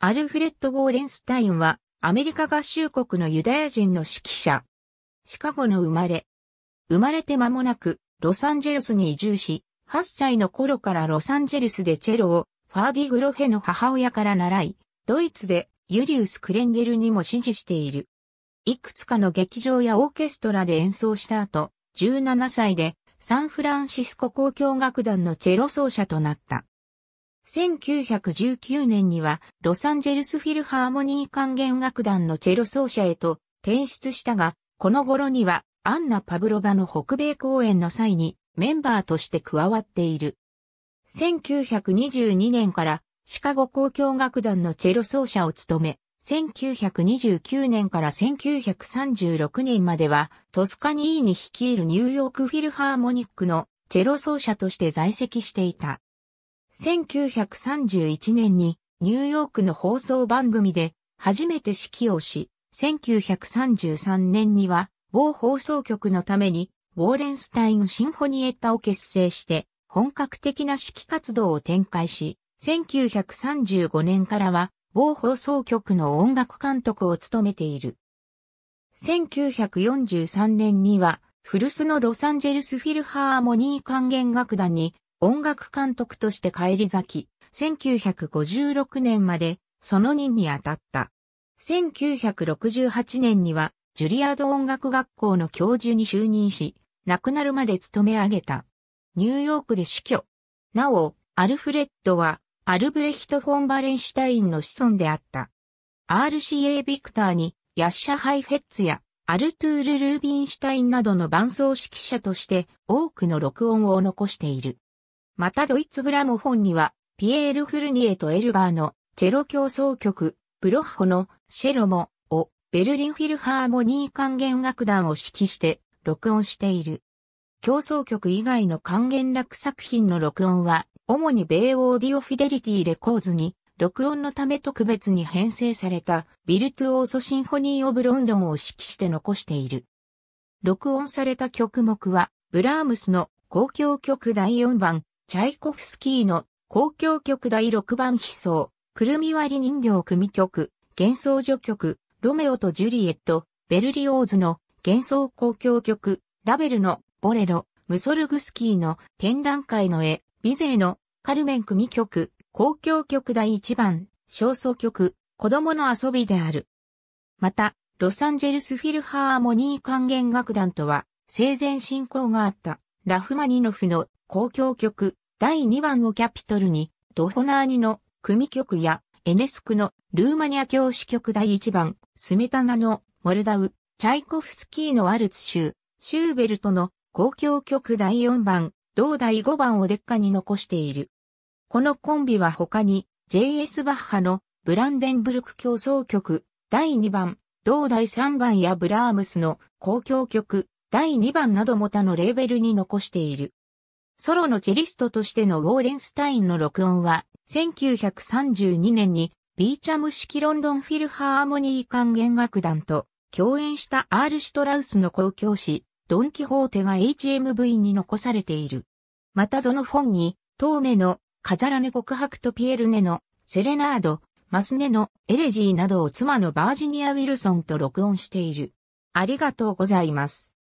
アルフレッド・ウォーレンスタインは、アメリカ合衆国のユダヤ人の指揮者。シカゴの生まれ。生まれて間もなく、ロサンゼルスに移住し、8歳の頃からロサンゼルスでチェロを、ファーディ・グロヘの母親から習い、ドイツでユリウス・クレンゲルにも指示している。いくつかの劇場やオーケストラで演奏した後、17歳でサンフランシスコ交響楽団のチェロ奏者となった。1919年にはロサンゼルスフィルハーモニー管弦楽団のチェロ奏者へと転出したが、この頃にはアンナ・パブロバの北米公演の際にメンバーとして加わっている。1922年からシカゴ交響楽団のチェロ奏者を務め、1929年から1936年まではトスカニーに率いるニューヨークフィルハーモニックのチェロ奏者として在籍していた。1931年にニューヨークの放送番組で初めて指揮をし、1933年には某放送局のためにウォーレンスタインシンフォニエッタを結成して本格的な指揮活動を展開し、1935年からは某放送局の音楽監督を務めている。1943年には古巣のロサンゼルスフィルハーモニー管弦楽団に音楽監督として帰り咲き、1956年までその任に当たった。1968年にはジュリアード音楽学校の教授に就任し、亡くなるまで勤め上げた。ニューヨークで死去。なお、アルフレッドは、アルブレヒト・フォン・バレンシュタインの子孫であった。RCA・ ビクターに、ヤッシャ・ハイヘッツや、アルトゥール・ルービンシュタインなどの伴奏指揮者として多くの録音を残している。またドイツグラモフォンには、ピエール・フルニエとエルガーのチェロ競争曲、ブロッホのシェロモをベルリンフィルハーモニー管弦楽団を指揮して録音している。競争曲以外の管弦楽作品の録音は、主に米オーディオフィデリティレコーズに、録音のため特別に編成されたビルトゥオーソシンフォニー・オブ・ロンドンを指揮して残している。録音された曲目は、ブラームスの公共曲第4番、チャイコフスキーの公共曲第6番悲壮、くるみ割り人形組曲、幻想序曲、ロメオとジュリエット、ベルリオーズの幻想公共曲、ラベルのボレロ、ムソルグスキーの展覧会の絵、ビゼーのカルメン組曲、公共曲第1番、焦燥曲、子供の遊びである。また、ロサンジェルスフィルハーモニー管弦楽団とは、生前進行があった、ラフマニノフの交響曲第2番をキャピトルに、ドホナーニの組曲や、エネスクのルーマニア教師曲第1番、スメタナのモルダウ、チャイコフスキーのワルツ集、シューベルトの交響曲第4番、同第5番をデッカに残している。このコンビは他に、J.S. バッハのブランデンブルク競争曲第2番、同第3番やブラームスの交響曲第2番なども他のレーベルに残している。ソロのチェリストとしてのウォーレンスタインの録音は、1932年にビーチャム式ロンドンフィルハーモニー管弦楽団と共演したアール・シュトラウスの公共誌、ドン・キホーテが HMV に残されている。またその本に、トーメの飾らね告白とピエルネのセレナード、マスネのエレジーなどを妻のバージニア・ウィルソンと録音している。ありがとうございます。